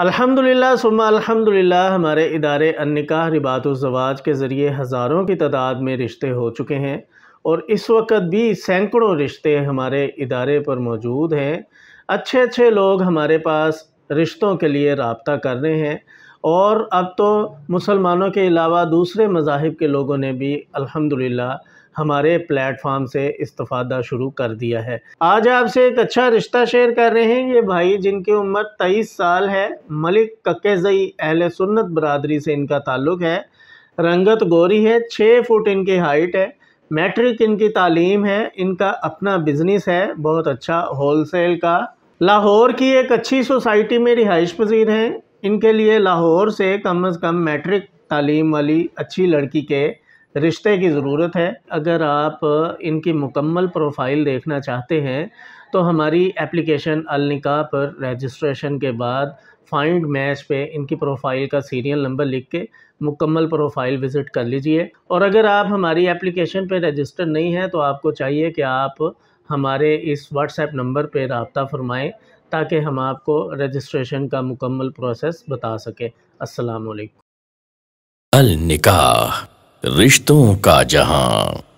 अल्हम्दुलिल्लाह सुमा अल्हम्दुलिल्लाह हमारे इदारे अन्निकाह जवाज के ज़रिए हज़ारों की तादाद में रिश्ते हो चुके हैं और इस वक्त भी सैकड़ों रिश्ते हमारे इदारे पर मौजूद हैं अच्छे अच्छे लोग हमारे पास रिश्तों के लिए रबता कर रहे हैं और अब तो मुसलमानों के अलावा दूसरे मजाहब के लोगों ने भी अल्हम्दुलिल्लाह हमारे प्लेटफॉर्म से इस्ता शुरू कर दिया है आज आपसे एक अच्छा रिश्ता शेयर कर रहे हैं ये भाई जिनकी उम्र तेईस साल है मलिक ककेजई अहल सुन्नत बरदरी से इनका ताल्लुक़ है रंगत गोरी है छः फुट इनकी हाइट है मैट्रिक इनकी तालीम है इनका अपना बिजनेस है बहुत अच्छा होल सेल का लाहौर की एक अच्छी सोसाइटी में रिहाइश पजीर हैं इनके लिए लाहौर से कम अज़ कम मैट्रिक तालीम वाली अच्छी लड़की के रिश्ते की ज़रूरत है अगर आप इनकी मुकम्मल प्रोफाइल देखना चाहते हैं तो हमारी एप्लीकेशन अलनिका पर रजिस्ट्रेशन के बाद फाइंड मैच पे इनकी प्रोफाइल का सीरियल नंबर लिख के मुकम्मल प्रोफाइल विज़िट कर लीजिए और अगर आप हमारी एप्लीकेशन पे रजिस्टर नहीं हैं तो आपको चाहिए कि आप हमारे इस व्हाट्सएप नंबर पर रबता फ़रमाएँ ताकि हम आपको रजिस्ट्रेशन का मुकम्मल प्रोसेस बता सकें असलकम अलनिका रिश्तों का जहां